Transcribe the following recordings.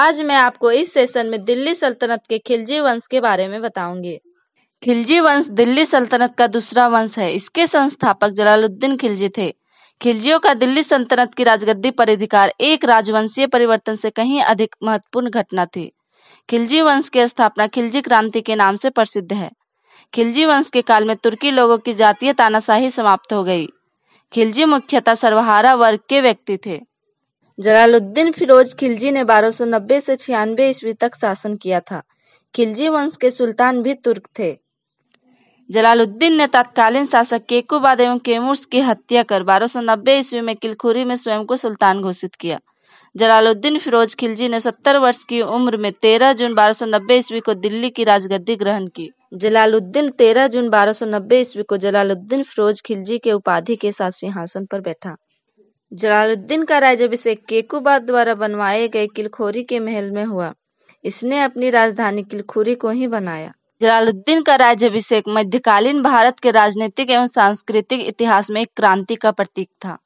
आज मैं आपको इस सेशन में दिल्ली सल्तनत के खिलजी वंश के बारे में बताऊंगी खिलजी वंश दिल्ली सल्तनत का दूसरा वंश है इसके संस्थापक जलालुद्दीन खिलजी थे खिलजियों का दिल्ली सल्तनत की राजगद्दी पर अधिकार एक राजवंशीय परिवर्तन से कहीं अधिक महत्वपूर्ण घटना थी खिलजी वंश की स्थापना खिलजी क्रांति के नाम से प्रसिद्ध है खिलजी वंश के काल में तुर्की लोगों की जातीय तानाशाही समाप्त हो गई खिलजी मुख्यतः सर्वहारा वर्ग के व्यक्ति थे जलालुद्दीन फिरोज खिलजी ने 1290 से छियानबे ईस्वी तक शासन किया था खिलजी वंश के सुल्तान भी तुर्क थे जलालुद्दीन ने तत्कालीन शासक केकुबाद एवं केमुर्स की हत्या कर 1290 ईस्वी में किलखुरी में स्वयं को सुल्तान घोषित किया जलालुद्दीन फिरोज खिलजी ने सत्तर वर्ष की उम्र में तेरह जून बारह सौ नब्बे ईस्वी को दिल्ली की राजगद्दी ग्रहण की जलालुद्दीन तेरह जून बारह सौ नब्बे ईस्वी को जलालुद्दीन फिरोज खिलजी के उपाधि के साथ सिंहासन पर बैठा जलालुद्दीन का राज्य अभिषेक केकुबाद द्वारा बनवाए गए किलखोरी के महल में हुआ इसने अपनी राजधानी किलखोरी को ही बनाया जलालुद्दीन का राज्य अभिषेक मध्यकालीन भारत के राजनीतिक एवं सांस्कृतिक इतिहास में एक क्रांति का प्रतीक था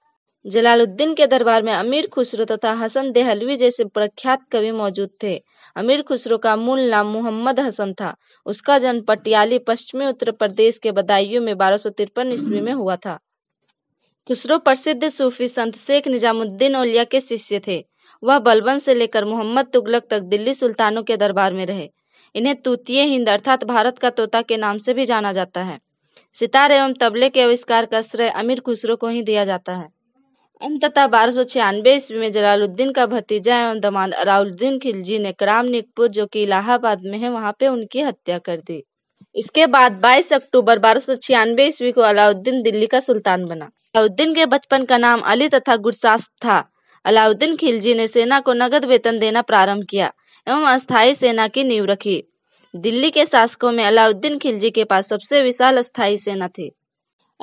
जलालुद्दीन के दरबार में अमीर खुसरो तथा हसन देहलवी जैसे प्रख्यात कवि मौजूद थे अमीर खुसरो का मूल नाम मोहम्मद हसन था उसका जन्म पटियाली पश्चिमी उत्तर प्रदेश के बदायूं में बारह सौ तिरपन ईस्वी में हुआ था खुसरो प्रसिद्ध सूफी संत शेख निजामुद्दीन औलिया के शिष्य थे वह बलबन से लेकर मोहम्मद तुगलक तक दिल्ली सुल्तानों के दरबार में रहे इन्हें तूतीय हिंद अर्थात भारत का तोता के नाम से भी जाना जाता है सितार एवं तबले के आविष्कार का श्रेय अमीर खुसरो को ही दिया जाता है तथा बारह सौ छियानवे ईस्वी में जलालुद्दीन का भतीजा एवं दमान अलाउद्दीन खिलजी ने कराम निकपुर जो कि इलाहाबाद में है वहां पे उनकी हत्या कर दी इसके बाद 22 अक्टूबर बारह सौ छियानवे ईस्वी को अलाउद्दीन दिल्ली का सुल्तान बना अलाउद्दीन के बचपन का नाम अली तथा गुरसास था अलाउद्दीन खिलजी ने सेना को नगद वेतन देना प्रारंभ किया एवं अस्थायी सेना की नींव रखी दिल्ली के शासकों में अलाउद्दीन खिलजी के पास सबसे विशाल अस्थायी सेना थी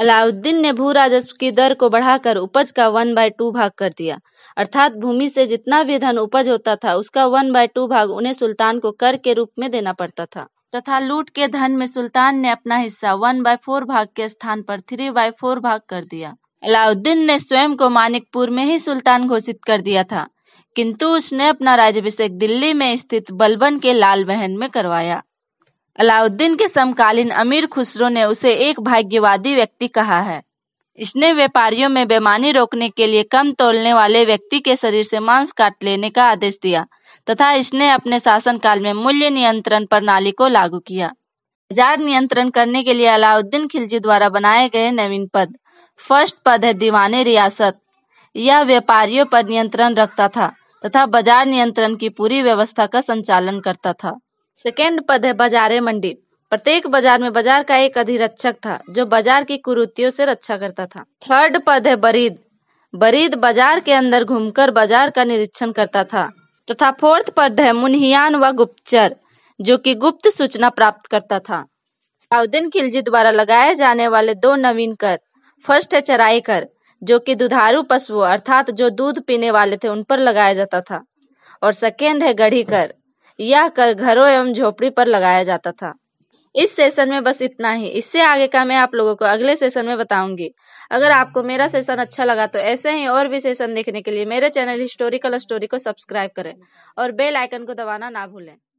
अलाउद्दीन ने भू राजस्व की दर को बढ़ाकर उपज का वन बाय टू भाग कर दिया अर्थात भूमि से जितना भी धन उपज होता था उसका वन बाय टू भाग उन्हें सुल्तान को कर के रूप में देना पड़ता था तथा लूट के धन में सुल्तान ने अपना हिस्सा वन बाय फोर भाग के स्थान पर थ्री बाय फोर भाग कर दिया अलाउद्दीन ने स्वयं को मानिकपुर में ही सुल्तान घोषित कर दिया था किंतु उसने अपना राज्यभिषेक दिल्ली में स्थित बलबन के लाल बहन में करवाया अलाउद्दीन के समकालीन अमीर खुसरो ने उसे एक भाग्यवादी व्यक्ति कहा है इसने व्यापारियों में बेमानी रोकने के लिए कम तोलने वाले व्यक्ति के शरीर से मांस काट लेने का आदेश दिया तथा इसने अपने शासनकाल में मूल्य नियंत्रण प्रणाली को लागू किया बाजार नियंत्रण करने के लिए अलाउद्दीन खिलजी द्वारा बनाए गए नवीन पद फर्स्ट पद है दीवाने रियासत यह व्यापारियों पर नियंत्रण रखता था तथा बाजार नियंत्रण की पूरी व्यवस्था का संचालन करता था सेकेंड पद है बाजारे मंडी प्रत्येक बाजार में बाजार का एक अधिरक्षक था जो बाजार की कुरुतियों से रक्षा करता था थर्ड पद है बरीद बरीद बाजार के अंदर घूमकर बाजार का निरीक्षण करता था तथा फोर्थ पद है मुनहियान व गुप्तचर जो कि गुप्त सूचना प्राप्त करता था अलाउद्दीन खिलजी द्वारा लगाए जाने वाले दो नवीन कर फर्स्ट है चराई कर जो कि दुधारू पशुओं अर्थात जो दूध पीने वाले थे उन पर लगाया जाता था और सेकेंड है गढ़ी कर यह कर घरों एवं झोपड़ी पर लगाया जाता था इस सेशन में बस इतना ही इससे आगे का मैं आप लोगों को अगले सेशन में बताऊंगी अगर आपको मेरा सेशन अच्छा लगा तो ऐसे ही और भी सेशन देखने के लिए मेरे चैनल हिस्टोरिकल स्टोरी को सब्सक्राइब करें और बेल आइकन को दबाना ना भूलें